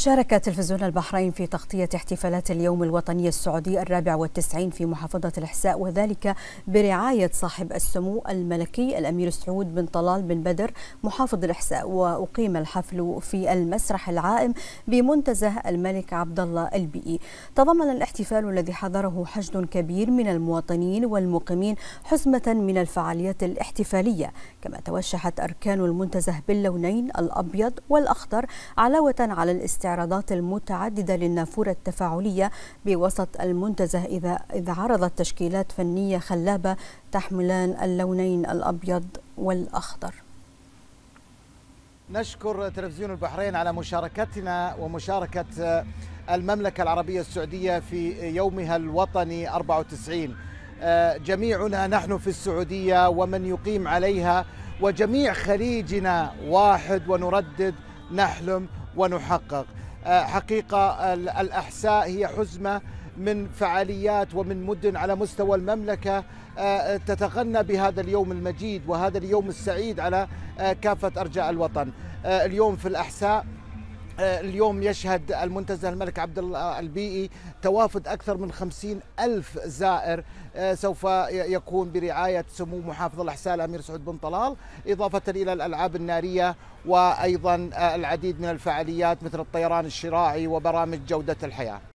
شارك تلفزيون البحرين في تغطية احتفالات اليوم الوطني السعودي الرابع والتسعين في محافظة الإحساء وذلك برعاية صاحب السمو الملكي الأمير سعود بن طلال بن بدر محافظ الإحساء وأقيم الحفل في المسرح العائم بمنتزه الملك عبد الله البيئي تضمن الاحتفال الذي حضره حشد كبير من المواطنين والمقيمين حزمة من الفعاليات الاحتفالية كما توشحت أركان المنتزه باللونين الأبيض والأخضر علاوة على الاستعداد الاستعراضات المتعددة للنافورة التفاعلية بوسط المنتزه إذا إذ عرضت تشكيلات فنية خلابة تحملان اللونين الأبيض والأخضر نشكر تلفزيون البحرين على مشاركتنا ومشاركة المملكة العربية السعودية في يومها الوطني 94 جميعنا نحن في السعودية ومن يقيم عليها وجميع خليجنا واحد ونردد نحلم ونحقق آه، حقيقة الأحساء هي حزمة من فعاليات ومن مدن على مستوى المملكة آه، تتغنى بهذا اليوم المجيد وهذا اليوم السعيد على آه، كافة أرجاء الوطن اليوم في الأحساء آه، اليوم يشهد المنتزه الملك عبد الله آه، البيئي توافد أكثر من خمسين ألف زائر آه، سوف يكون برعاية سمو محافظ الأحساء الأمير سعود بن طلال إضافة إلى الألعاب النارية وأيضا العديد من الفعاليات مثل الطيران الشراعي وبرامج جودة الحياة